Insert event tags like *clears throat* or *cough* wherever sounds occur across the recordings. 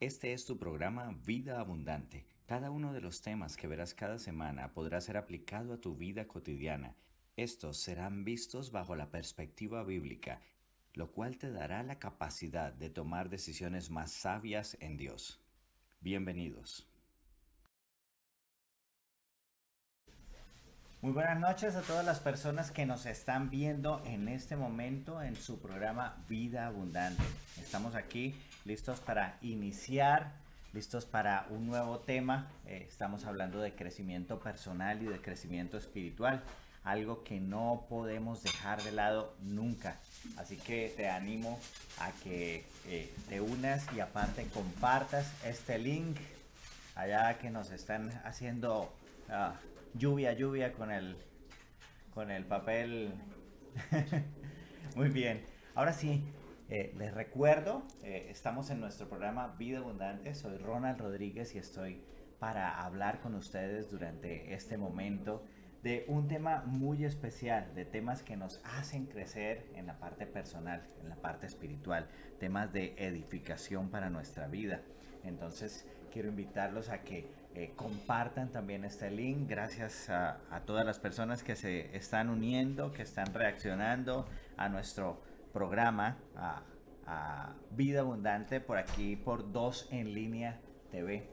Este es tu programa Vida Abundante. Cada uno de los temas que verás cada semana podrá ser aplicado a tu vida cotidiana. Estos serán vistos bajo la perspectiva bíblica, lo cual te dará la capacidad de tomar decisiones más sabias en Dios. Bienvenidos. Muy buenas noches a todas las personas que nos están viendo en este momento en su programa Vida Abundante. Estamos aquí listos para iniciar, listos para un nuevo tema. Eh, estamos hablando de crecimiento personal y de crecimiento espiritual, algo que no podemos dejar de lado nunca. Así que te animo a que eh, te unas y aparte compartas este link allá que nos están haciendo... Ah, lluvia, lluvia con el, con el papel. *laughs* Muy bien. Ahora sí, eh, les recuerdo, eh, estamos en nuestro programa Vida Abundante. Soy Ronald Rodríguez y estoy para hablar con ustedes durante este momento de un tema muy especial, de temas que nos hacen crecer en la parte personal, en la parte espiritual, temas de edificación para nuestra vida. Entonces, quiero invitarlos a que eh, compartan también este link. Gracias a, todas las personas que se están uniendo, que están reaccionando a nuestro programa, a, Vida Abundante, por aquí, por 2 en Línea TV.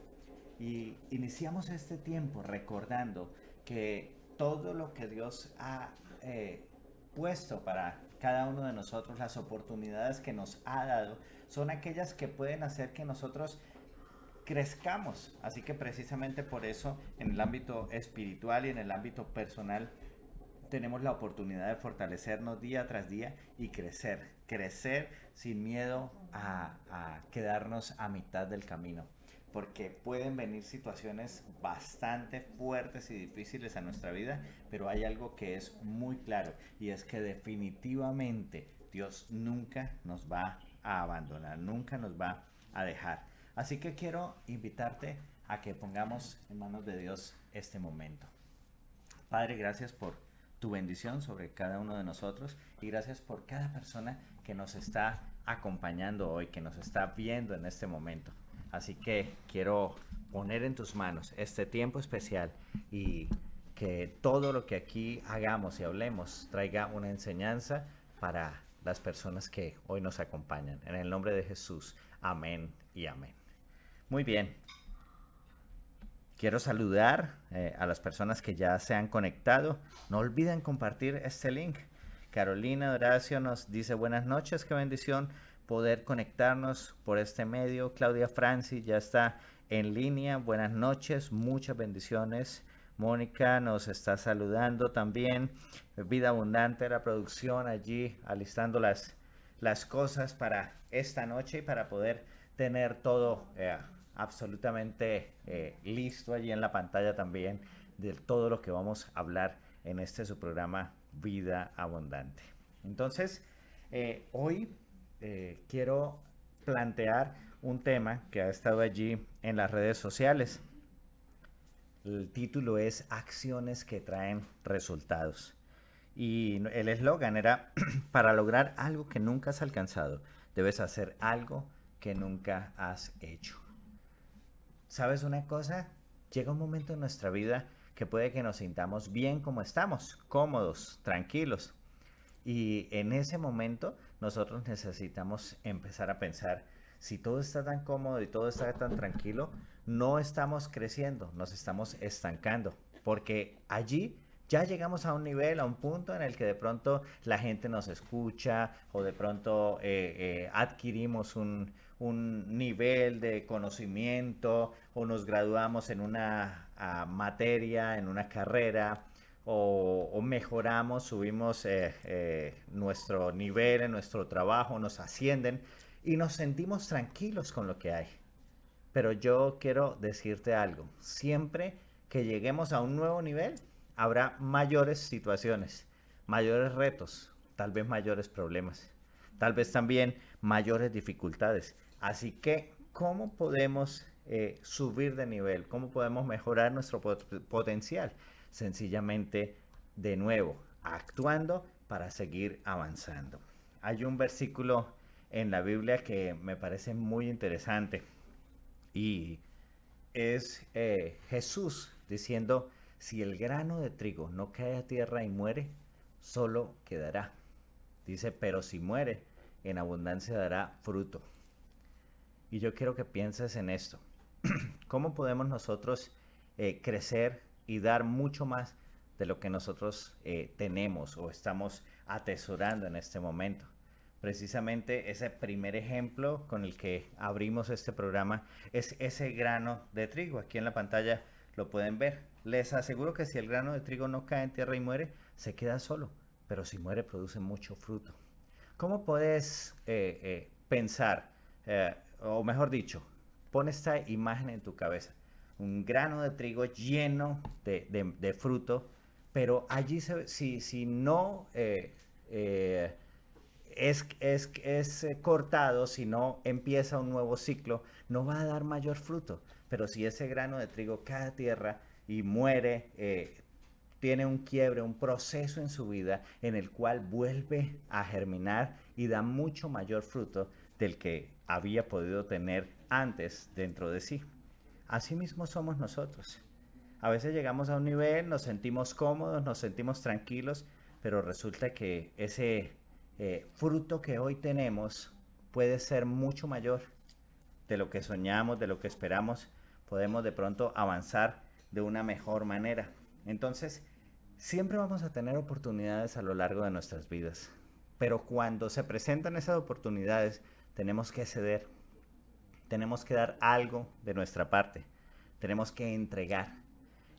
Y iniciamos este tiempo recordando que todo lo que Dios ha eh, puesto para cada uno de nosotros, las oportunidades que nos ha dado, son aquellas que pueden hacer que nosotros crezcamos. Así que precisamente por eso en el ámbito espiritual y en el ámbito personal tenemos la oportunidad de fortalecernos día tras día y crecer, crecer sin miedo a, quedarnos a mitad del camino porque pueden venir situaciones bastante fuertes y difíciles a nuestra vida, pero hay algo que es muy claro y es que definitivamente Dios nunca nos va a abandonar, nunca nos va a dejar. Así que quiero invitarte a que pongamos en manos de Dios este momento. Padre, gracias por tu bendición sobre cada uno de nosotros y gracias por cada persona que nos está acompañando hoy, que nos está viendo en este momento. Así que quiero poner en tus manos este tiempo especial y que todo lo que aquí hagamos y hablemos traiga una enseñanza para las personas que hoy nos acompañan. En el nombre de Jesús, amén y amén. Muy bien. Quiero saludar eh, a las personas que ya se han conectado. No olviden compartir este link. Carolina Horacio nos dice buenas noches, qué bendición poder conectarnos por este medio. Claudia Francis ya está en línea. Buenas noches, muchas bendiciones. Mónica nos está saludando también. Vida Abundante, la producción allí alistando las, las cosas para esta noche y para poder tener todo eh, absolutamente eh, listo allí en la pantalla también de todo lo que vamos a hablar en este su programa Vida Abundante. Entonces, eh, hoy eh, quiero plantear un tema que ha estado allí en las redes sociales. El título es Acciones que traen resultados. Y el eslogan era, *clears throat* para lograr algo que nunca has alcanzado, debes hacer algo que nunca has hecho. ¿Sabes una cosa? Llega un momento en nuestra vida que puede que nos sintamos bien como estamos, cómodos, tranquilos. Y en ese momento nosotros necesitamos empezar a pensar, si todo está tan cómodo y todo está tan tranquilo, no estamos creciendo, nos estamos estancando, porque allí ya llegamos a un nivel, a un punto en el que de pronto la gente nos escucha o de pronto eh, eh, adquirimos un, nivel de conocimiento o nos graduamos en una ah, materia, en una carrera o, mejoramos, subimos eh, nuestro nivel en nuestro trabajo, nos ascienden y nos sentimos tranquilos con lo que hay. Pero yo quiero decirte algo, siempre que lleguemos a un nuevo nivel, habrá mayores situaciones, mayores retos, tal vez mayores problemas, tal vez también mayores dificultades. Así que, ¿cómo podemos eh, subir de nivel? ¿Cómo podemos mejorar nuestro potencial? Sencillamente, de nuevo, actuando para seguir avanzando. Hay un versículo en la Biblia que me parece muy interesante y es eh, Jesús diciendo, si el grano de trigo no cae a tierra y muere, solo quedará. Dice, pero si muere, en abundancia dará fruto. Y yo quiero que pienses en esto. *clears throat* ¿Cómo podemos nosotros eh, crecer y dar mucho más de lo que nosotros eh, tenemos o estamos atesorando en este momento? Precisamente ese primer ejemplo con el que abrimos este programa es ese grano de trigo. Aquí en la pantalla lo pueden ver. Les aseguro que si el grano de trigo no cae en tierra y muere, se queda solo, pero si muere produce mucho fruto. ¿Cómo puedes eh, eh, pensar, eh, o mejor dicho, pon esta imagen en tu cabeza? Un grano de trigo lleno de, fruto, pero allí si, si no es, es, es eh, cortado, si no empieza un nuevo ciclo, no va a dar mayor fruto. Pero si ese grano de trigo cae a tierra y muere, eh, tiene un quiebre, un proceso en su vida en el cual vuelve a germinar y da mucho mayor fruto del que había podido tener antes dentro de sí. Así mismo somos nosotros. A veces llegamos a un nivel, nos sentimos cómodos, nos sentimos tranquilos, pero resulta que ese eh, fruto que hoy tenemos puede ser mucho mayor de lo que soñamos, de lo que esperamos. Podemos de pronto avanzar de una mejor manera. Entonces, siempre vamos a tener oportunidades a lo largo de nuestras vidas. Pero cuando se presentan esas oportunidades, tenemos que ceder. Tenemos que dar algo de nuestra parte. Tenemos que entregar.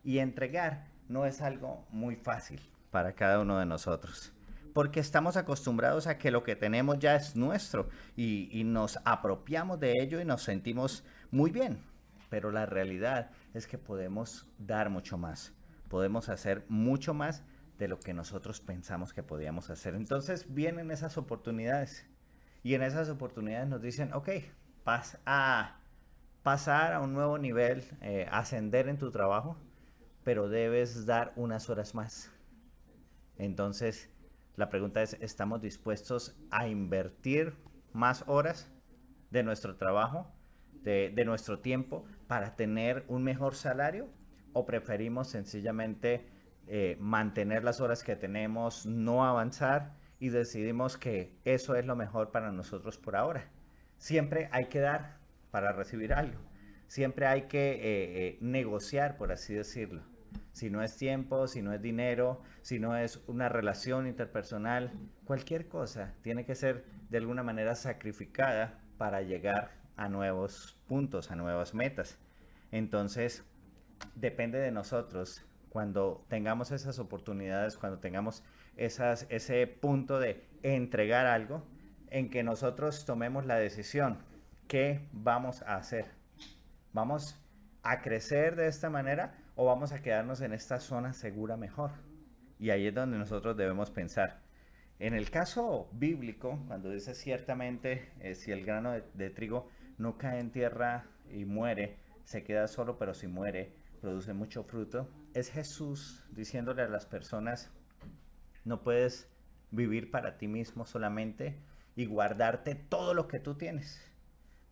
Y entregar no es algo muy fácil para cada uno de nosotros porque estamos acostumbrados a que lo que tenemos ya es nuestro y, nos apropiamos de ello y nos sentimos muy bien. Pero la realidad es que podemos dar mucho más, podemos hacer mucho más de lo que nosotros pensamos que podíamos hacer. Entonces vienen esas oportunidades y en esas oportunidades nos dicen, ok, vas a pasar a un nuevo nivel, eh, ascender en tu trabajo, pero debes dar unas horas más. Entonces, la pregunta es, ¿estamos dispuestos a invertir más horas de nuestro trabajo, de, nuestro tiempo, para tener un mejor salario? ¿O preferimos sencillamente eh, mantener las horas que tenemos, no avanzar y decidimos que eso es lo mejor para nosotros por ahora? Siempre hay que dar para recibir algo. Siempre hay que eh, eh, negociar, por así decirlo si no es tiempo, si no es dinero, si no es una relación interpersonal, cualquier cosa tiene que ser de alguna manera sacrificada para llegar a nuevos puntos, a nuevas metas. Entonces, depende de nosotros cuando tengamos esas oportunidades, cuando tengamos ese punto de entregar algo, en que nosotros tomemos la decisión, ¿qué vamos a hacer? ¿Vamos a crecer de esta manera o vamos a quedarnos en esta zona segura mejor. Y ahí es donde nosotros debemos pensar. En el caso bíblico, cuando dice ciertamente, eh, si el grano de, trigo no cae en tierra y muere, se queda solo, pero si muere, produce mucho fruto, es Jesús diciéndole a las personas, no puedes vivir para ti mismo solamente y guardarte todo lo que tú tienes.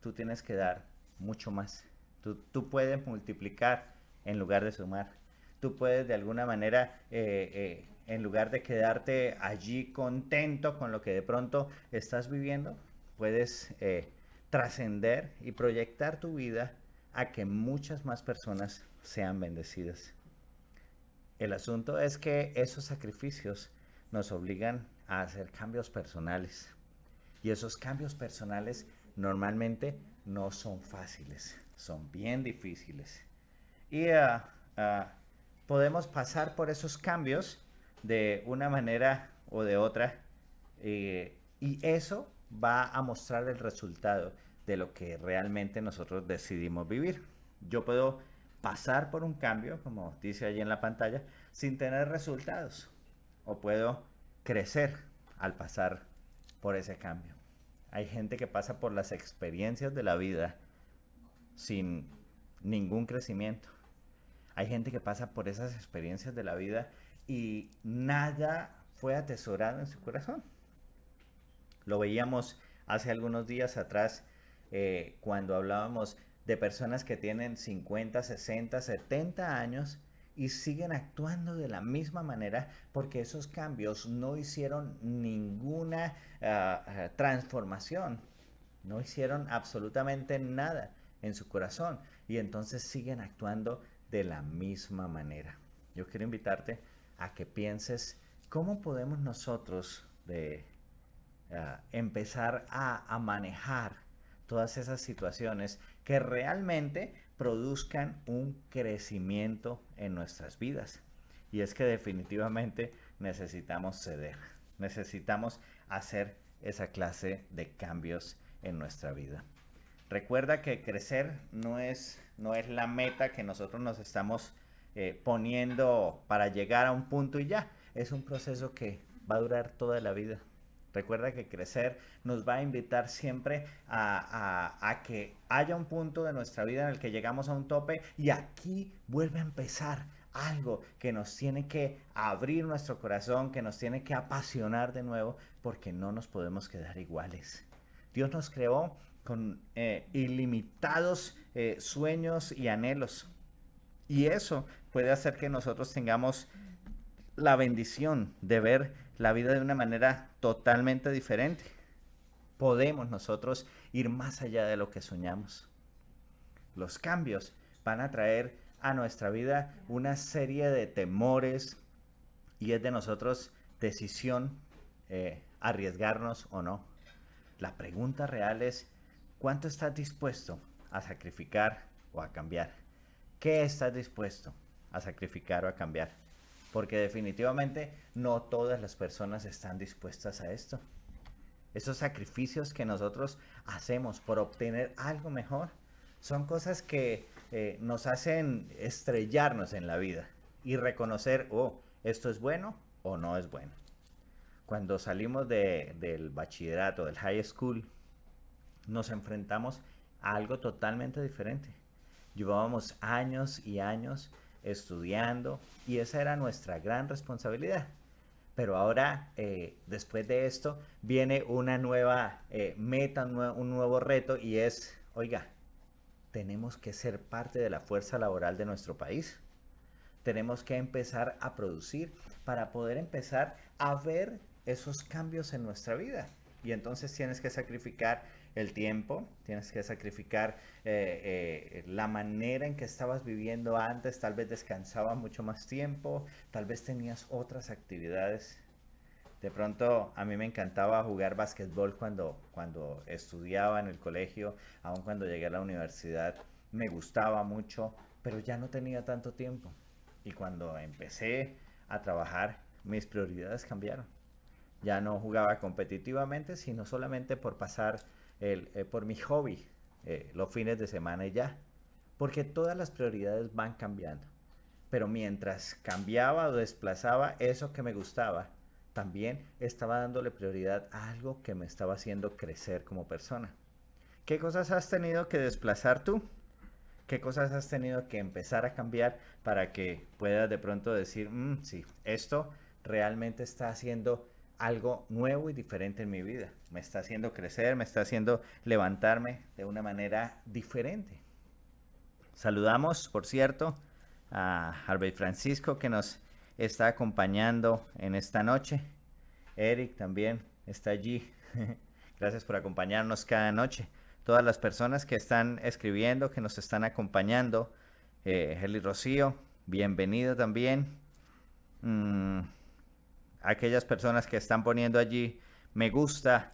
Tú tienes que dar mucho más. tú, tú puedes multiplicar en lugar de sumar. Tú puedes de alguna manera, eh, eh, en lugar de quedarte allí contento con lo que de pronto estás viviendo, puedes eh, trascender y proyectar tu vida a que muchas más personas sean bendecidas. El asunto es que esos sacrificios nos obligan a hacer cambios personales. Y esos cambios personales normalmente no son fáciles, son bien difíciles y eh, ah, podemos pasar por esos cambios de una manera o de otra eh, y eso va a mostrar el resultado de lo que realmente nosotros decidimos vivir. Yo puedo pasar por un cambio, como dice allí en la pantalla, sin tener resultados o puedo crecer al pasar por ese cambio. Hay gente que pasa por las experiencias de la vida sin ningún crecimiento. Hay gente que pasa por esas experiencias de la vida y nada fue atesorado en su corazón. Lo veíamos hace algunos días atrás eh, cuando hablábamos de personas que tienen 50, 60, 70 años y siguen actuando de la misma manera porque esos cambios no hicieron ninguna ah, ah, transformación, no hicieron absolutamente nada en su corazón y entonces siguen actuando de la misma manera. Yo quiero invitarte a que pienses cómo podemos nosotros eh, empezar a, a manejar todas esas situaciones que realmente produzcan un crecimiento en nuestras vidas. Y es que definitivamente necesitamos ceder, necesitamos hacer esa clase de cambios en nuestra vida. Recuerda que crecer no es, no es la meta que nosotros nos estamos eh, poniendo para llegar a un punto y ya. Es un proceso que va a durar toda la vida. Recuerda que crecer nos va a invitar siempre a, que haya un punto de nuestra vida en el que llegamos a un tope y aquí vuelve a empezar algo que nos tiene que abrir nuestro corazón, que nos tiene que apasionar de nuevo, porque no nos podemos quedar iguales. Dios nos creó con eh, ilimitados eh, sueños y anhelos. Y eso puede hacer que nosotros tengamos la bendición de ver la vida de una manera totalmente diferente. Podemos nosotros ir más allá de lo que soñamos. Los cambios van a traer a nuestra vida una serie de temores y es de nosotros decisión eh, arriesgarnos o no. La pregunta real es, ¿Cuánto estás dispuesto a sacrificar o a cambiar? ¿Qué estás dispuesto a sacrificar o a cambiar? Porque definitivamente no todas las personas están dispuestas a esto. Esos sacrificios que nosotros hacemos por obtener algo mejor son cosas que eh, nos hacen estrellarnos en la vida y reconocer, oh, esto es bueno o no es bueno. Cuando salimos del bachillerato, del high school, nos enfrentamos a algo totalmente diferente. Llevábamos años y años estudiando y esa era nuestra gran responsabilidad. Pero ahora, eh, después de esto, viene una nueva eh, meta, un nuevo reto y es, oiga, tenemos que ser parte de la fuerza laboral de nuestro país. Tenemos que empezar a producir para poder empezar a ver esos cambios en nuestra vida. Y entonces tienes que sacrificar el tiempo, tienes que sacrificar eh, eh, la manera en que estabas viviendo antes, tal vez descansaba mucho más tiempo, tal vez tenías otras actividades. De pronto a mí me encantaba jugar basquetbol cuando, cuando estudiaba en el colegio, aun cuando llegué a la universidad, me gustaba mucho, pero ya no tenía tanto tiempo. Y cuando empecé a trabajar, mis prioridades cambiaron. Ya no jugaba competitivamente, sino solamente por pasar eh, por mi hobby eh, los fines de semana y ya. Porque todas las prioridades van cambiando. Pero mientras cambiaba o desplazaba eso que me gustaba, también estaba dándole prioridad a algo que me estaba haciendo crecer como persona. ¿Qué cosas has tenido que desplazar tú? ¿Qué cosas has tenido que empezar a cambiar para que puedas de pronto decir, si mm, sí, esto realmente está haciendo algo nuevo y diferente en mi vida. Me está haciendo crecer, me está haciendo levantarme de una manera diferente. Saludamos, por cierto, a Harvey Francisco que nos está acompañando en esta noche. Eric también está allí. *laughs* Gracias por acompañarnos cada noche. Todas las personas que están escribiendo, que nos están acompañando. Eh, Heli Rocío, bienvenido también. Mm, aquellas personas que están poniendo allí me gusta.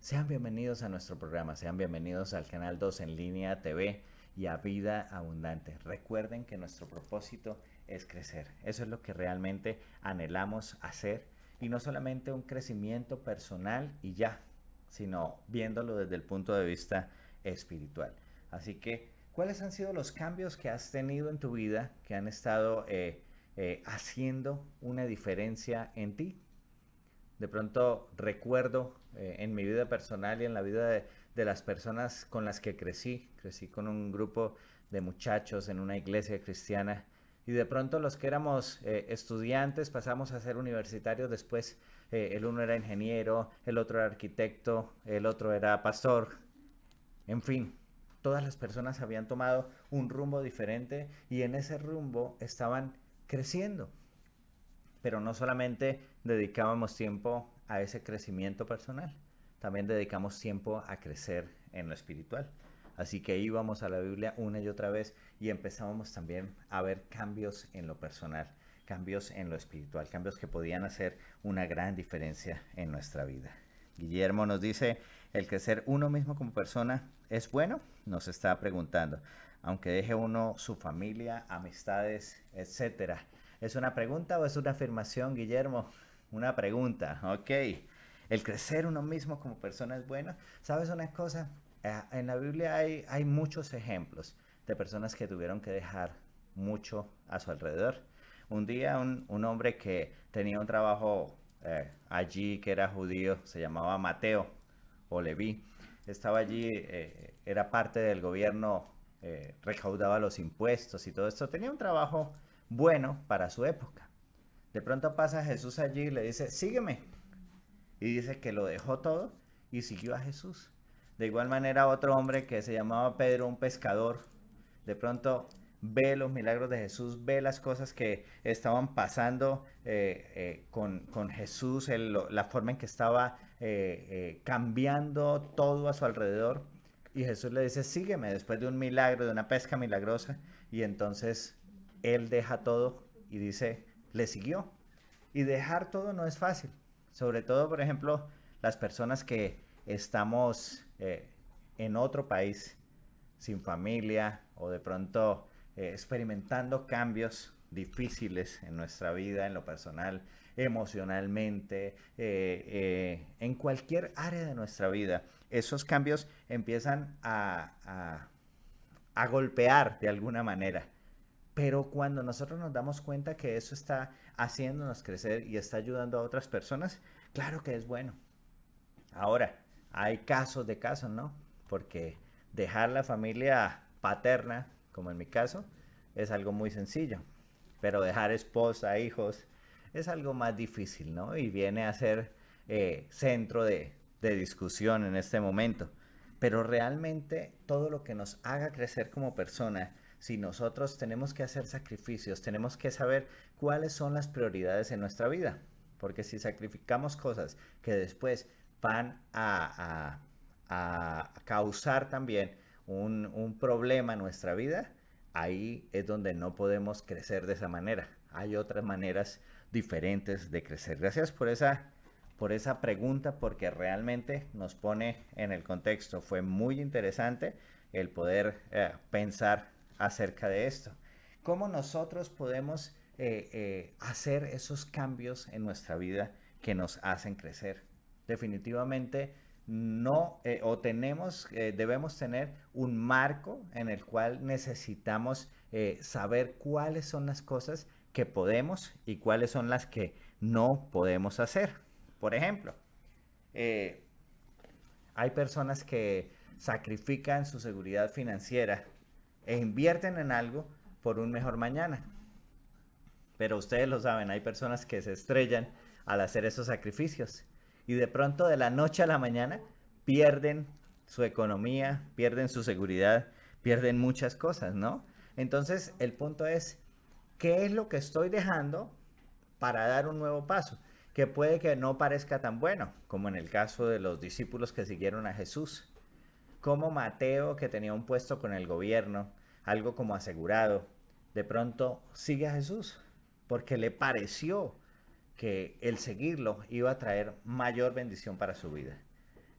Sean bienvenidos a nuestro programa, sean bienvenidos al canal 2 en línea TV y a vida abundante. Recuerden que nuestro propósito es crecer. Eso es lo que realmente anhelamos hacer y no solamente un crecimiento personal y ya, sino viéndolo desde el punto de vista espiritual. Así que, ¿cuáles han sido los cambios que has tenido en tu vida que han estado eh, eh, haciendo una diferencia en ti. De pronto recuerdo eh, en mi vida personal y en la vida de, las personas con las que crecí. Crecí con un grupo de muchachos en una iglesia cristiana y de pronto los que éramos eh, estudiantes pasamos a ser universitarios después. el uno era ingeniero, el otro era arquitecto, el otro era pastor. En fin, todas las personas habían tomado un rumbo diferente y en ese rumbo estaban creciendo. Pero no solamente dedicábamos tiempo a ese crecimiento personal, también dedicamos tiempo a crecer en lo espiritual. Así que íbamos a la Biblia una y otra vez y empezábamos también a ver cambios en lo personal, cambios en lo espiritual, cambios que podían hacer una gran diferencia en nuestra vida. Guillermo nos dice, ¿el crecer uno mismo como persona es bueno? Nos está preguntando aunque deje uno su familia, amistades, etcétera? ¿Es una pregunta o es una afirmación, Guillermo? Una pregunta, ok. El crecer uno mismo como persona es bueno. ¿Sabes una cosa? Eh, en la Biblia hay, hay muchos ejemplos de personas que tuvieron que dejar mucho a su alrededor. Un día un, hombre que tenía un trabajo eh, allí, que era judío, se llamaba Mateo o Leví, estaba allí, eh, era parte del gobierno eh, recaudaba los impuestos y todo esto. Tenía un trabajo bueno para su época. De pronto pasa Jesús allí y le dice, sígueme. Y dice que lo dejó todo y siguió a Jesús. De igual manera otro hombre que se llamaba Pedro, un pescador, de pronto ve los milagros de Jesús, ve las cosas que estaban pasando eh, eh, con, Jesús, la forma en que estaba cambiando todo a su alrededor. Y Jesús le dice, sígueme después de un milagro, de una pesca milagrosa. Y entonces él deja todo y dice, le siguió. Y dejar todo no es fácil. Sobre todo, por ejemplo, las personas que estamos eh, en otro país, sin familia o de pronto eh, experimentando cambios difíciles en nuestra vida, en lo personal, emocionalmente, eh, en cualquier área de nuestra vida esos cambios empiezan a, golpear de alguna manera. Pero cuando nosotros nos damos cuenta que eso está haciéndonos crecer y está ayudando a otras personas, claro que es bueno. Ahora, hay casos de casos, ¿no? Porque dejar la familia paterna, como en mi caso, es algo muy sencillo. Pero dejar esposa, hijos, es algo más difícil, ¿no? Y viene a ser eh, centro de, de discusión en este momento. Pero realmente todo lo que nos haga crecer como persona, si nosotros tenemos que hacer sacrificios, tenemos que saber cuáles son las prioridades en nuestra vida. Porque si sacrificamos cosas que después van a, causar también un, un problema en nuestra vida, ahí es donde no podemos crecer de esa manera. Hay otras maneras diferentes de crecer. Gracias por esa por esa pregunta porque realmente nos pone en el contexto. Fue muy interesante el poder eh, pensar acerca de esto. ¿Cómo nosotros podemos eh, eh, hacer esos cambios en nuestra vida que nos hacen crecer? Definitivamente no o tenemos debemos tener un marco en el cual necesitamos saber cuáles son las cosas que podemos y cuáles son las que no podemos hacer. Por ejemplo, eh, hay personas que sacrifican su seguridad financiera e invierten en algo por un mejor mañana. Pero ustedes lo saben, hay personas que se estrellan al hacer esos sacrificios y de pronto de la noche a la mañana pierden su economía, pierden su seguridad, pierden muchas cosas, ¿no? Entonces el punto es, ¿qué es lo que estoy dejando para dar un nuevo paso? que puede que no parezca tan bueno, como en el caso de los discípulos que siguieron a Jesús, como Mateo, que tenía un puesto con el gobierno, algo como asegurado, de pronto sigue a Jesús, porque le pareció que el seguirlo iba a traer mayor bendición para su vida.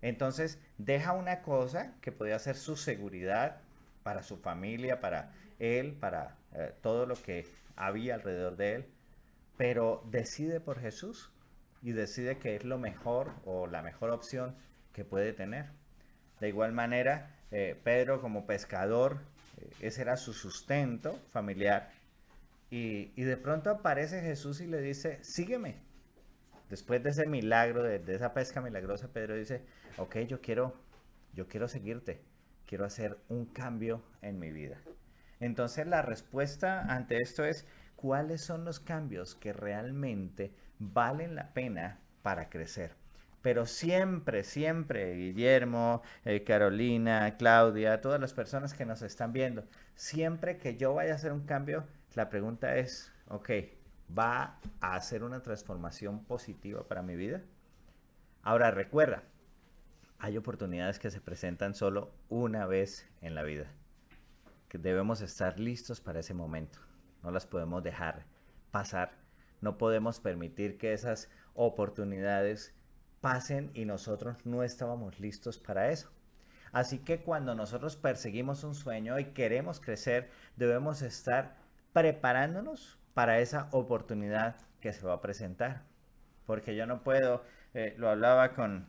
Entonces deja una cosa que podía ser su seguridad para su familia, para él, para eh, todo lo que había alrededor de él, pero decide por Jesús y decide que es lo mejor o la mejor opción que puede tener. De igual manera, eh, Pedro como pescador, eh, ese era su sustento familiar. Y, de pronto aparece Jesús y le dice, sígueme. Después de ese milagro, de, esa pesca milagrosa, Pedro dice, ok, yo quiero, yo quiero seguirte, quiero hacer un cambio en mi vida. Entonces la respuesta ante esto es, ¿cuáles son los cambios que realmente valen la pena para crecer. Pero siempre, siempre, Guillermo, eh, Carolina, Claudia, todas las personas que nos están viendo, siempre que yo vaya a hacer un cambio, la pregunta es, ok, ¿va a hacer una transformación positiva para mi vida? Ahora recuerda, hay oportunidades que se presentan solo una vez en la vida, que debemos estar listos para ese momento, no las podemos dejar pasar no podemos permitir que esas oportunidades pasen y nosotros no estábamos listos para eso. Así que cuando nosotros perseguimos un sueño y queremos crecer, debemos estar preparándonos para esa oportunidad que se va a presentar. Porque yo no puedo, eh, lo hablaba con,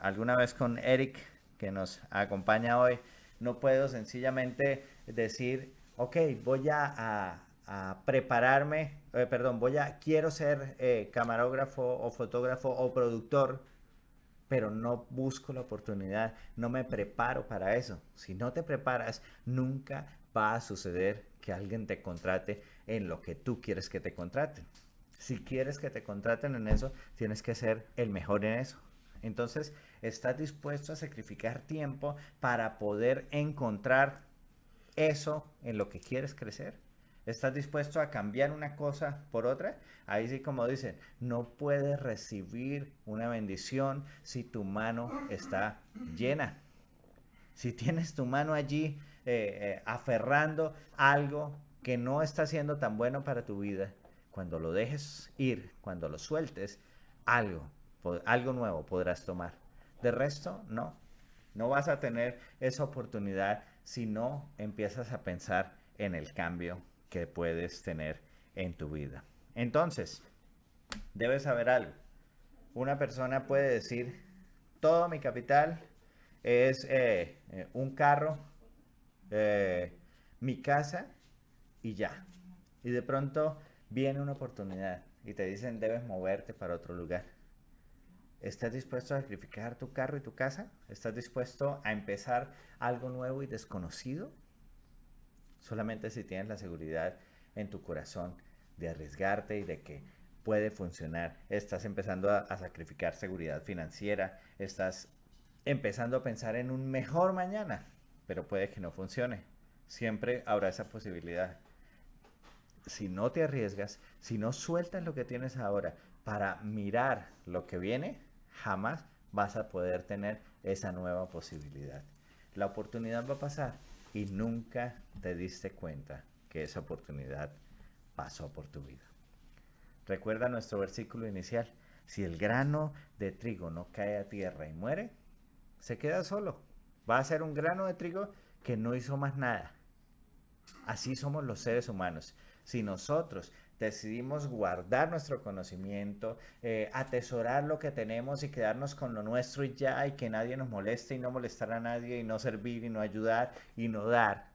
alguna vez con Eric, que nos acompaña hoy, no puedo sencillamente decir, ok, voy a, a prepararme, eh, perdón, voy a, quiero ser eh, camarógrafo o fotógrafo o productor, pero no busco la oportunidad, no me preparo para eso. Si no te preparas, nunca va a suceder que alguien te contrate en lo que tú quieres que te contraten. Si quieres que te contraten en eso, tienes que ser el mejor en eso. Entonces, estás dispuesto a sacrificar tiempo para poder encontrar eso en lo que quieres crecer estás dispuesto a cambiar una cosa por otra, ahí sí como dicen, no puedes recibir una bendición si tu mano está llena. Si tienes tu mano allí eh, eh, aferrando algo que no está siendo tan bueno para tu vida, cuando lo dejes ir, cuando lo sueltes, algo, algo nuevo podrás tomar. De resto, no. No vas a tener esa oportunidad si no empiezas a pensar en el cambio que puedes tener en tu vida. Entonces, debes saber algo. Una persona puede decir, todo mi capital es eh, eh, un carro, eh, mi casa y ya. Y de pronto viene una oportunidad y te dicen debes moverte para otro lugar. ¿Estás dispuesto a sacrificar tu carro y tu casa? ¿Estás dispuesto a empezar algo nuevo y desconocido? Solamente si tienes la seguridad en tu corazón de arriesgarte y de que puede funcionar. Estás empezando a, sacrificar seguridad financiera, estás empezando a pensar en un mejor mañana, pero puede que no funcione. Siempre habrá esa posibilidad. Si no te arriesgas, si no sueltas lo que tienes ahora para mirar lo que viene, jamás vas a poder tener esa nueva posibilidad. La oportunidad va a pasar, y nunca te diste cuenta que esa oportunidad pasó por tu vida. Recuerda nuestro versículo inicial. Si el grano de trigo no cae a tierra y muere, se queda solo. Va a ser un grano de trigo que no hizo más nada. Así somos los seres humanos. Si nosotros Decidimos guardar nuestro conocimiento, eh, atesorar lo que tenemos y quedarnos con lo nuestro y ya, y que nadie nos moleste y no molestar a nadie y no servir y no ayudar y no dar.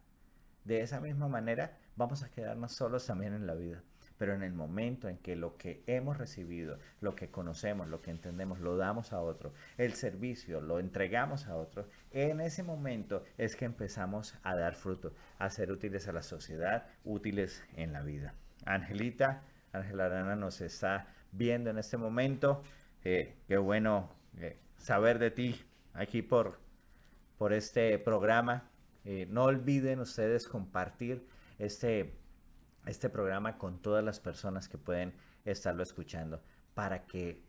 De esa misma manera vamos a quedarnos solos también en la vida. Pero en el momento en que lo que hemos recibido, lo que conocemos, lo que entendemos, lo damos a otro, el servicio lo entregamos a otro, en ese momento es que empezamos a dar fruto, a ser útiles a la sociedad, útiles en la vida. Angelita. Ángela Arana nos está viendo en este momento. Eh, qué bueno eh, saber de ti aquí por, por este programa. Eh, no olviden ustedes compartir este, este programa con todas las personas que pueden estarlo escuchando para que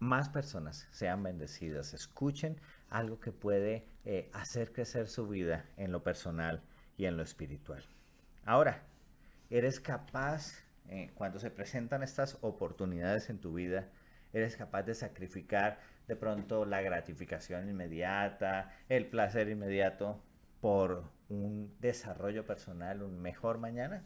más personas sean bendecidas, escuchen algo que puede hacer crecer su vida en lo personal y en lo espiritual. Ahora, eres capaz, eh, cuando se presentan estas oportunidades en tu vida, eres capaz de sacrificar de pronto la gratificación inmediata, el placer inmediato por un desarrollo personal, un mejor mañana.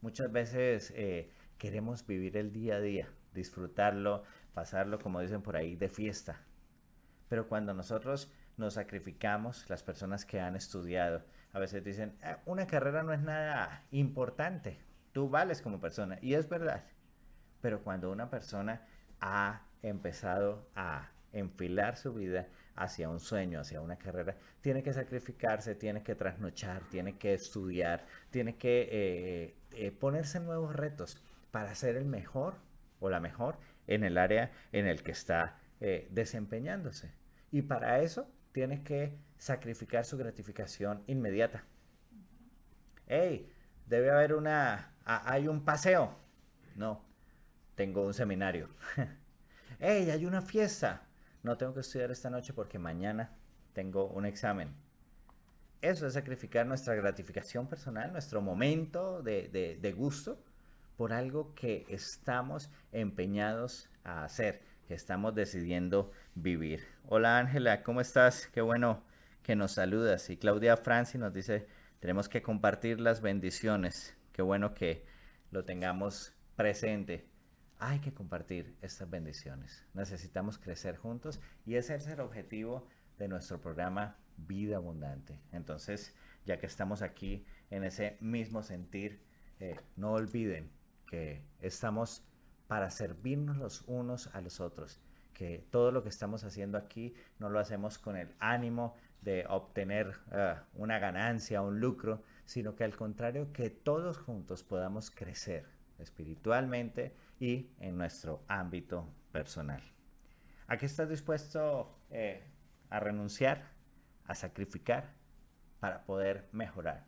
Muchas veces eh, queremos vivir el día a día, disfrutarlo, pasarlo, como dicen por ahí, de fiesta. Pero cuando nosotros nos sacrificamos, las personas que han estudiado, a veces dicen, ah, una carrera no es nada importante, tú vales como persona, y es verdad. Pero cuando una persona ha empezado a enfilar su vida hacia un sueño, hacia una carrera, tiene que sacrificarse, tiene que trasnochar, tiene que estudiar, tiene que eh, eh, ponerse nuevos retos para ser el mejor o la mejor en el área en el que está eh, desempeñándose. Y para eso tienes que sacrificar su gratificación inmediata. Hey, debe haber una, ah, hay un paseo. No, tengo un seminario. *laughs* hey, hay una fiesta. No tengo que estudiar esta noche porque mañana tengo un examen. Eso es sacrificar nuestra gratificación personal, nuestro momento de, de gusto por algo que estamos empeñados a hacer que estamos decidiendo vivir. Hola Ángela, ¿cómo estás? Qué bueno que nos saludas. Y Claudia Franci nos dice, tenemos que compartir las bendiciones. Qué bueno que lo tengamos presente. Hay que compartir estas bendiciones. Necesitamos crecer juntos y ese es el objetivo de nuestro programa Vida Abundante. Entonces, ya que estamos aquí en ese mismo sentir, eh, no olviden que estamos para servirnos los unos a los otros. Que todo lo que estamos haciendo aquí no lo hacemos con el ánimo de obtener eh, una ganancia, un lucro, sino que al contrario, que todos juntos podamos crecer espiritualmente y en nuestro ámbito personal. ¿A qué estás dispuesto eh, a renunciar, a sacrificar para poder mejorar,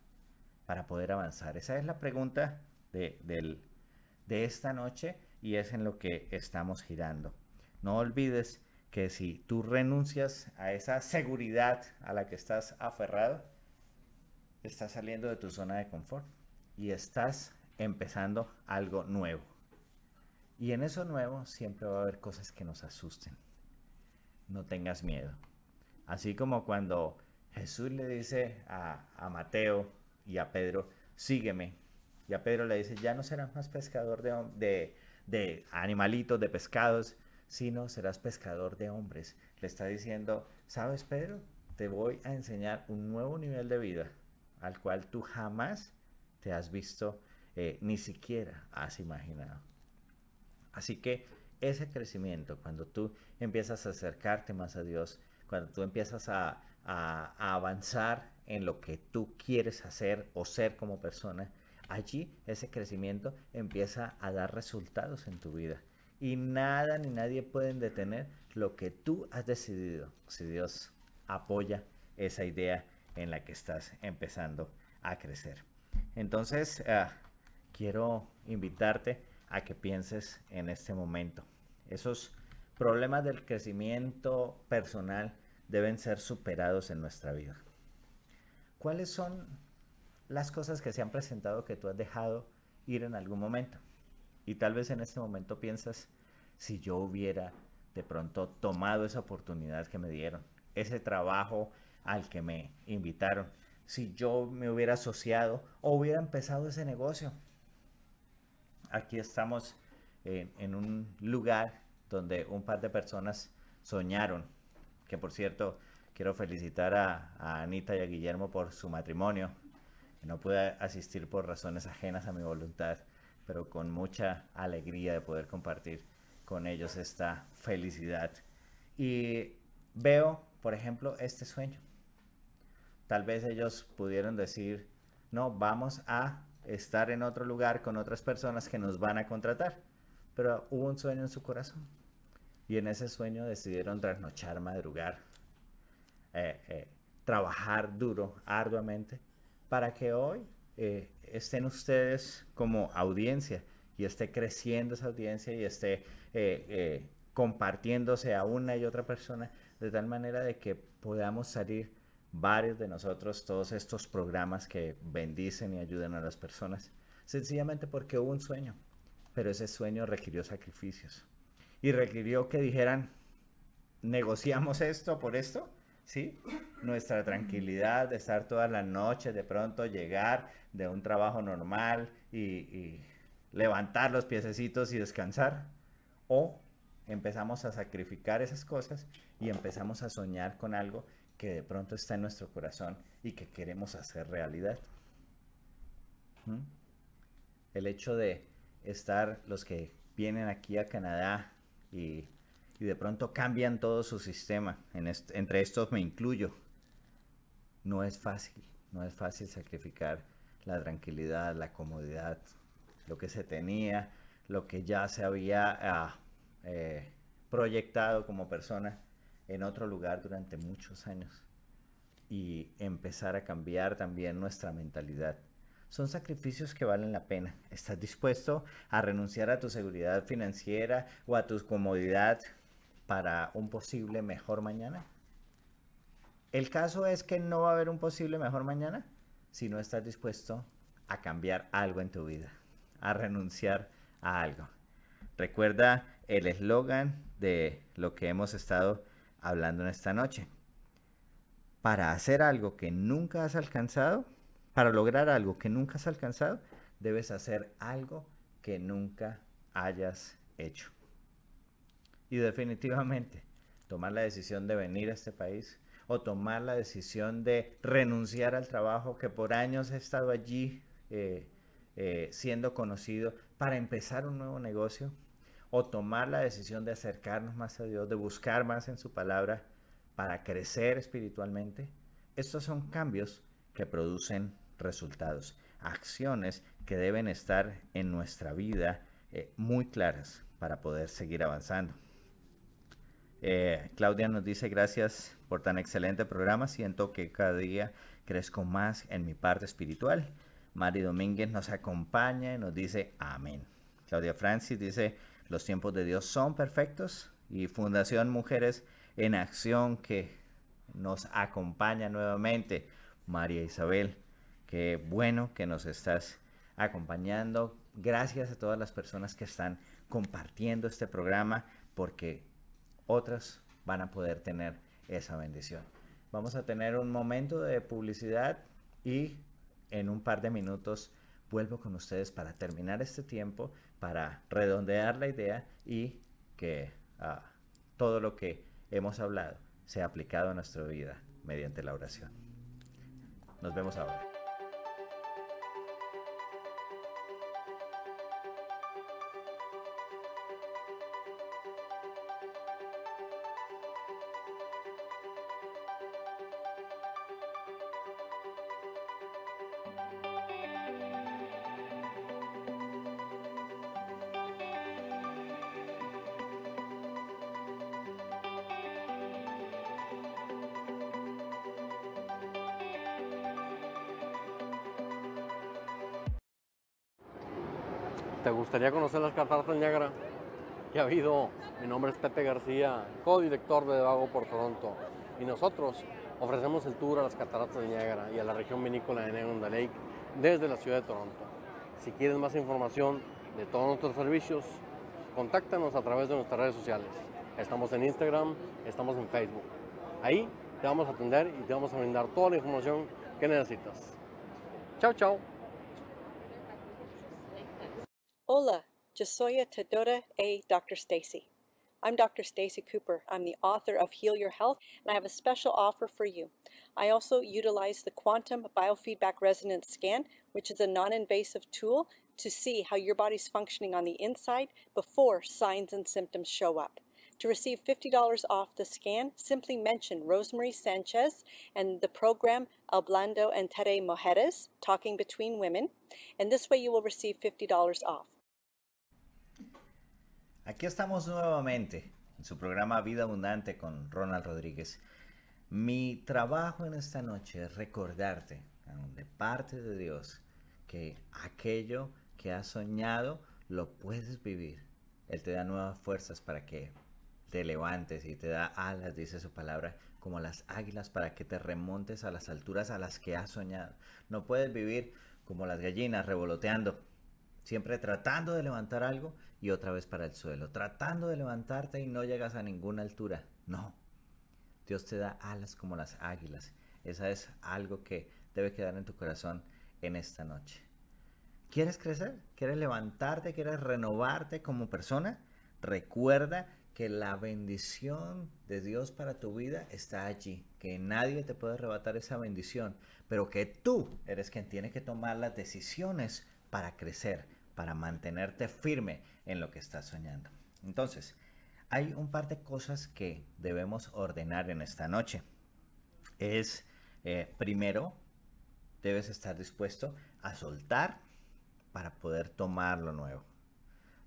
para poder avanzar? Esa es la pregunta de, de esta noche y es en lo que estamos girando. No olvides que si tú renuncias a esa seguridad a la que estás aferrado, estás saliendo de tu zona de confort y estás empezando algo nuevo. Y en eso nuevo siempre va a haber cosas que nos asusten. No tengas miedo. Así como cuando Jesús le dice a, Mateo y a Pedro, sígueme. Y a Pedro le dice, ya no serás más pescador de de animalitos, de pescados, sino serás pescador de hombres. Le está diciendo, ¿sabes Pedro? Te voy a enseñar un nuevo nivel de vida al cual tú jamás te has visto, eh, ni siquiera has imaginado. Así que ese crecimiento, cuando tú empiezas a acercarte más a Dios, cuando tú empiezas a avanzar en lo que tú quieres hacer o ser como persona, allí ese crecimiento empieza a dar resultados en tu vida. Y nada ni nadie pueden detener lo que tú has decidido, si Dios apoya esa idea en la que estás empezando a crecer. Entonces, ah, quiero invitarte a que pienses en este momento. Esos problemas del crecimiento personal deben ser superados en nuestra vida. ¿Cuáles son las cosas que se han presentado que tú has dejado ir en algún momento. Y tal vez en este momento piensas, si yo hubiera de pronto tomado esa oportunidad que me dieron, ese trabajo al que me invitaron, si yo me hubiera asociado o hubiera empezado ese negocio. Aquí estamos eh, en, un lugar donde un par de personas soñaron, que por cierto, quiero felicitar a Anita y a Guillermo por su matrimonio no pude asistir por razones ajenas a mi voluntad, pero con mucha alegría de poder compartir con ellos esta felicidad. Y veo, por ejemplo, este sueño. Tal vez ellos pudieron decir, no, vamos a estar en otro lugar con otras personas que nos van a contratar. Pero hubo un sueño en su corazón. Y en ese sueño decidieron trasnochar, madrugar, eh, eh, trabajar duro, arduamente, para que hoy eh, estén ustedes como audiencia y esté creciendo esa audiencia y esté eh, eh, compartiéndose a una y otra persona de tal manera de que podamos salir varios de nosotros todos estos programas que bendicen y ayuden a las personas sencillamente porque hubo un sueño pero ese sueño requirió sacrificios y requirió que dijeran negociamos esto por esto ¿sí? Nuestra tranquilidad de estar toda la noche, de pronto llegar de un trabajo normal y, levantar los piececitos y descansar. O empezamos a sacrificar esas cosas y empezamos a soñar con algo que de pronto está en nuestro corazón y que queremos hacer realidad. ¿Mm? El hecho de estar los que vienen aquí a Canadá y y de pronto cambian todo su sistema. entre estos me incluyo. No es fácil, no es fácil sacrificar la tranquilidad, la comodidad, lo que se tenía, lo que ya se había ah, eh, proyectado como persona en otro lugar durante muchos años y empezar a cambiar también nuestra mentalidad. Son sacrificios que valen la pena. ¿Estás dispuesto a renunciar a tu seguridad financiera o a tu comodidad para un posible mejor mañana. El caso es que no va a haber un posible mejor mañana si no estás dispuesto a cambiar algo en tu vida, a renunciar a algo. Recuerda el eslogan de lo que hemos estado hablando en esta noche. Para hacer algo que nunca has alcanzado, para lograr algo que nunca has alcanzado, debes hacer algo que nunca hayas hecho y definitivamente tomar la decisión de venir a este país o tomar la decisión de renunciar al trabajo que por años he estado allí eh, eh, siendo conocido para empezar un nuevo negocio o tomar la decisión de acercarnos más a Dios, de buscar más en su palabra para crecer espiritualmente. Estos son cambios que producen resultados, acciones que deben estar en nuestra vida eh, muy claras para poder seguir avanzando. Eh, Claudia nos dice gracias por tan excelente programa. Siento que cada día crezco más en mi parte espiritual. Mari Domínguez nos acompaña y nos dice amén. Claudia Francis dice los tiempos de Dios son perfectos y Fundación Mujeres en Acción que nos acompaña nuevamente. María Isabel, qué bueno que nos estás acompañando. Gracias a todas las personas que están compartiendo este programa porque otras van a poder tener esa bendición. Vamos a tener un momento de publicidad y en un par de minutos vuelvo con ustedes para terminar este tiempo, para redondear la idea y que ah, todo lo que hemos hablado sea aplicado a nuestra vida mediante la oración. Nos vemos ahora. gustaría conocer las cataratas Niagara? Ya ha habido? Mi nombre es Pepe García, co-director de Vago por Toronto. Y nosotros ofrecemos el tour a las cataratas de Niagara y a la región vinícola de Negonda Lake desde la ciudad de Toronto. Si quieres más información de todos nuestros servicios, contáctanos a través de nuestras redes sociales. Estamos en Instagram, estamos en Facebook. Ahí te vamos a atender y te vamos a brindar toda la información que necesitas. Chao, chao. Josoya Tadora A. Dr. Stacy. I'm Dr. Stacy Cooper. I'm the author of Heal Your Health, and I have a special offer for you. I also utilize the Quantum Biofeedback Resonance Scan, which is a non invasive tool to see how your body's functioning on the inside before signs and symptoms show up. To receive $50 off the scan, simply mention Rosemary Sanchez and the program Hablando entre Mujeres, Talking Between Women, and this way you will receive $50 off. Aquí estamos nuevamente en su programa Vida Abundante con Ronald Rodríguez. Mi trabajo en esta noche es recordarte de parte de Dios que aquello que has soñado lo puedes vivir. Él te da nuevas fuerzas para que te levantes y te da alas, dice su palabra, como las águilas para que te remontes a las alturas a las que has soñado. No puedes vivir como las gallinas revoloteando, siempre tratando de levantar algo y otra vez para el suelo, tratando de levantarte y no llegas a ninguna altura. No, Dios te da alas como las águilas. Esa es algo que debe quedar en tu corazón en esta noche. ¿Quieres crecer? ¿Quieres levantarte? ¿Quieres renovarte como persona? Recuerda que la bendición de Dios para tu vida está allí, que nadie te puede arrebatar esa bendición, pero que tú eres quien tiene que tomar las decisiones para crecer, para mantenerte firme en lo que estás soñando. Entonces, hay un par de cosas que debemos ordenar en esta noche. Es, eh, primero, debes estar dispuesto a soltar para poder tomar lo nuevo.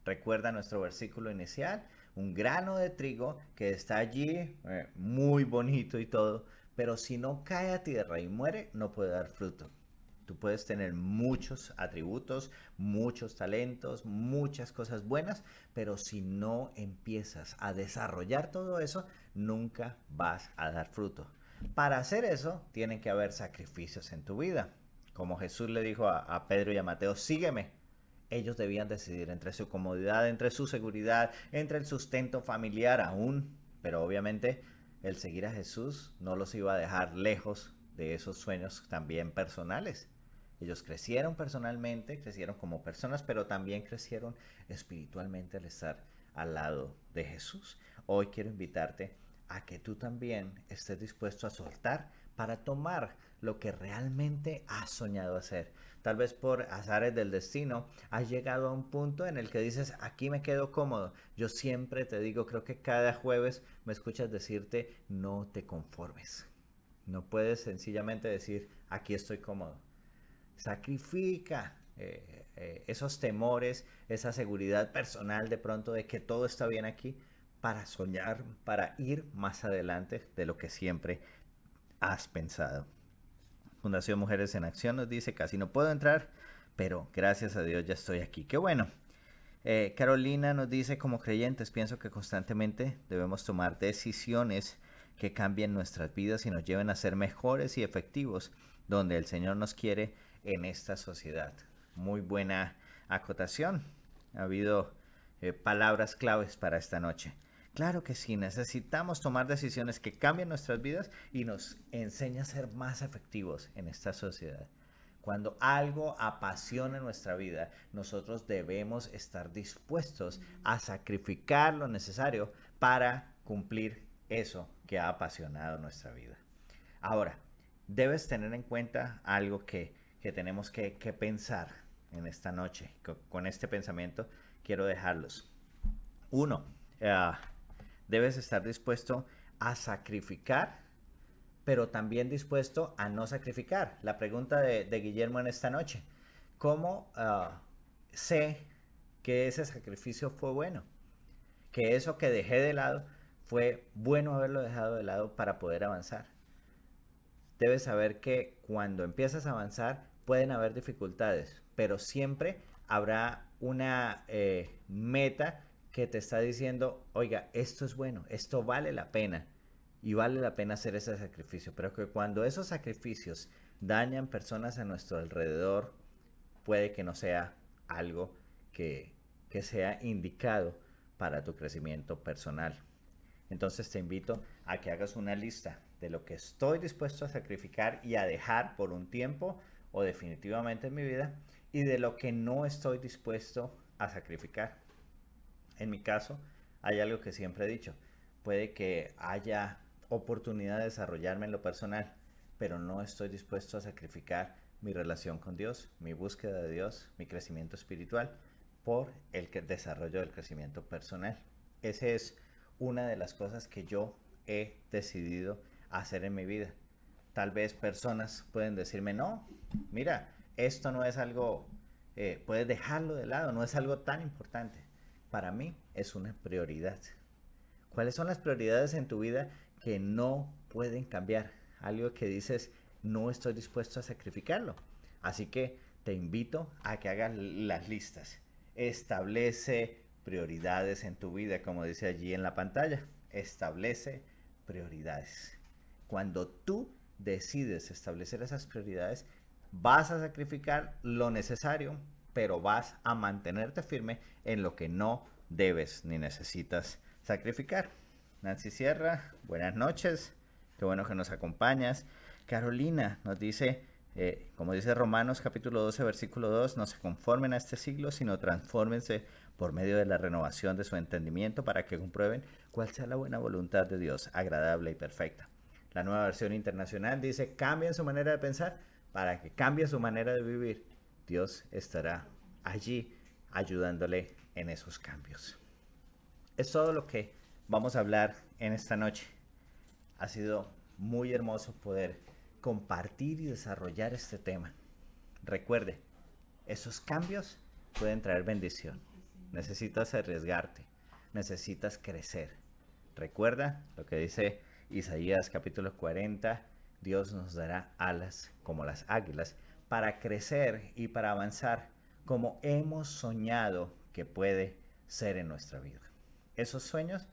Recuerda nuestro versículo inicial, un grano de trigo que está allí, eh, muy bonito y todo, pero si no cae a tierra y muere, no puede dar fruto. Tú puedes tener muchos atributos, muchos talentos, muchas cosas buenas, pero si no empiezas a desarrollar todo eso, nunca vas a dar fruto. Para hacer eso, tienen que haber sacrificios en tu vida. Como Jesús le dijo a, a Pedro y a Mateo, sígueme, ellos debían decidir entre su comodidad, entre su seguridad, entre el sustento familiar aún, pero obviamente el seguir a Jesús no los iba a dejar lejos de esos sueños también personales. Ellos crecieron personalmente, crecieron como personas, pero también crecieron espiritualmente al estar al lado de Jesús. Hoy quiero invitarte a que tú también estés dispuesto a soltar para tomar lo que realmente has soñado hacer. Tal vez por azares del destino has llegado a un punto en el que dices, aquí me quedo cómodo. Yo siempre te digo, creo que cada jueves me escuchas decirte, no te conformes. No puedes sencillamente decir, aquí estoy cómodo sacrifica eh, eh, esos temores, esa seguridad personal de pronto de que todo está bien aquí para soñar, para ir más adelante de lo que siempre has pensado. Fundación Mujeres en Acción nos dice, casi no puedo entrar, pero gracias a Dios ya estoy aquí. Qué bueno. Eh, Carolina nos dice, como creyentes, pienso que constantemente debemos tomar decisiones que cambien nuestras vidas y nos lleven a ser mejores y efectivos, donde el Señor nos quiere en esta sociedad. Muy buena acotación. Ha habido eh, palabras claves para esta noche. Claro que sí, necesitamos tomar decisiones que cambien nuestras vidas y nos enseñen a ser más efectivos en esta sociedad. Cuando algo apasiona nuestra vida, nosotros debemos estar dispuestos a sacrificar lo necesario para cumplir eso que ha apasionado nuestra vida. Ahora, debes tener en cuenta algo que que tenemos que, pensar en esta noche. Con, este pensamiento quiero dejarlos. Uno, ah, debes estar dispuesto a sacrificar, pero también dispuesto a no sacrificar. La pregunta de, Guillermo en esta noche, ¿cómo ah, sé que ese sacrificio fue bueno? Que eso que dejé de lado fue bueno haberlo dejado de lado para poder avanzar. Debes saber que cuando empiezas a avanzar, pueden haber dificultades, pero siempre habrá una eh, meta que te está diciendo, oiga, esto es bueno, esto vale la pena y vale la pena hacer ese sacrificio, pero que cuando esos sacrificios dañan personas a nuestro alrededor, puede que no sea algo que, que sea indicado para tu crecimiento personal. Entonces te invito a que hagas una lista de lo que estoy dispuesto a sacrificar y a dejar por un tiempo o definitivamente en mi vida y de lo que no estoy dispuesto a sacrificar. En mi caso, hay algo que siempre he dicho, puede que haya oportunidad de desarrollarme en lo personal, pero no estoy dispuesto a sacrificar mi relación con Dios, mi búsqueda de Dios, mi crecimiento espiritual por el desarrollo del crecimiento personal. Esa es una de las cosas que yo he decidido hacer en mi vida tal vez personas pueden decirme, no, mira, esto no es algo, eh, puedes dejarlo de lado, no es algo tan importante. Para mí es una prioridad. ¿Cuáles son las prioridades en tu vida que no pueden cambiar? Algo que dices, no estoy dispuesto a sacrificarlo. Así que te invito a que hagas las listas. Establece prioridades en tu vida, como dice allí en la pantalla. Establece prioridades. Cuando tú decides establecer esas prioridades, vas a sacrificar lo necesario, pero vas a mantenerte firme en lo que no debes ni necesitas sacrificar. Nancy Sierra, buenas noches, qué bueno que nos acompañas. Carolina nos dice, eh, como dice Romanos capítulo 12, versículo 2, no se conformen a este siglo, sino transfórmense por medio de la renovación de su entendimiento para que comprueben cuál sea la buena voluntad de Dios, agradable y perfecta. La nueva versión internacional dice, cambien su manera de pensar para que cambie su manera de vivir. Dios estará allí ayudándole en esos cambios. Es todo lo que vamos a hablar en esta noche. Ha sido muy hermoso poder compartir y desarrollar este tema. Recuerde, esos cambios pueden traer bendición. Necesitas arriesgarte, necesitas crecer. Recuerda lo que dice Isaías capítulo 40, Dios nos dará alas como las águilas para crecer y para avanzar como hemos soñado que puede ser en nuestra vida. Esos sueños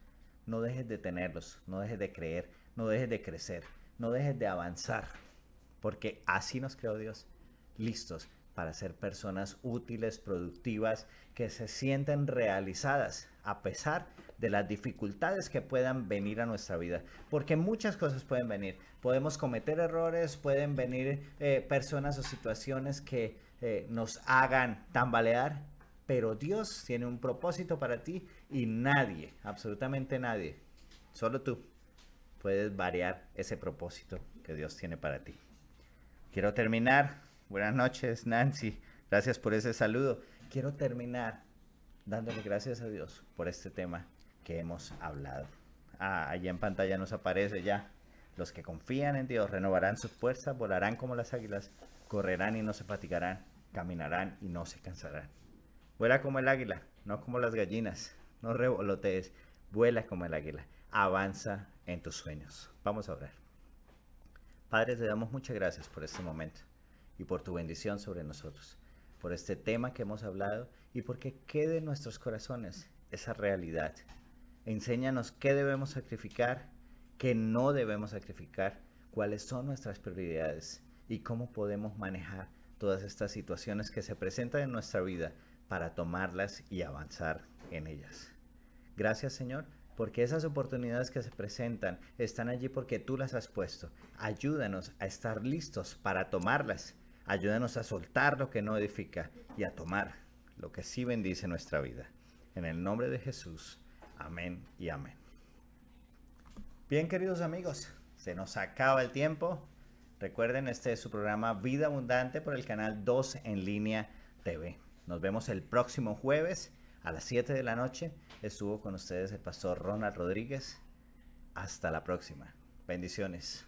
no dejes de tenerlos, no dejes de creer, no dejes de crecer, no dejes de avanzar, porque así nos creó Dios, listos para ser personas útiles, productivas, que se sienten realizadas a pesar de de las dificultades que puedan venir a nuestra vida, porque muchas cosas pueden venir. Podemos cometer errores, pueden venir eh, personas o situaciones que eh, nos hagan tambalear, pero Dios tiene un propósito para ti y nadie, absolutamente nadie, solo tú puedes variar ese propósito que Dios tiene para ti. Quiero terminar. Buenas noches, Nancy. Gracias por ese saludo. Quiero terminar dándole gracias a Dios por este tema que hemos hablado. Ah, allá en pantalla nos aparece ya. Los que confían en Dios renovarán sus fuerzas, volarán como las águilas, correrán y no se fatigarán, caminarán y no se cansarán. Vuela como el águila, no como las gallinas, no revolotees, vuela como el águila, avanza en tus sueños. Vamos a orar. Padre, te damos muchas gracias por este momento y por tu bendición sobre nosotros, por este tema que hemos hablado y porque quede en nuestros corazones esa realidad Enséñanos qué debemos sacrificar, qué no debemos sacrificar, cuáles son nuestras prioridades y cómo podemos manejar todas estas situaciones que se presentan en nuestra vida para tomarlas y avanzar en ellas. Gracias Señor, porque esas oportunidades que se presentan están allí porque tú las has puesto. Ayúdanos a estar listos para tomarlas. Ayúdanos a soltar lo que no edifica y a tomar lo que sí bendice nuestra vida. En el nombre de Jesús. Amén y amén. Bien, queridos amigos, se nos acaba el tiempo. Recuerden, este es su programa Vida Abundante por el canal 2 en línea TV. Nos vemos el próximo jueves a las 7 de la noche. Estuvo con ustedes el pastor Ronald Rodríguez. Hasta la próxima. Bendiciones.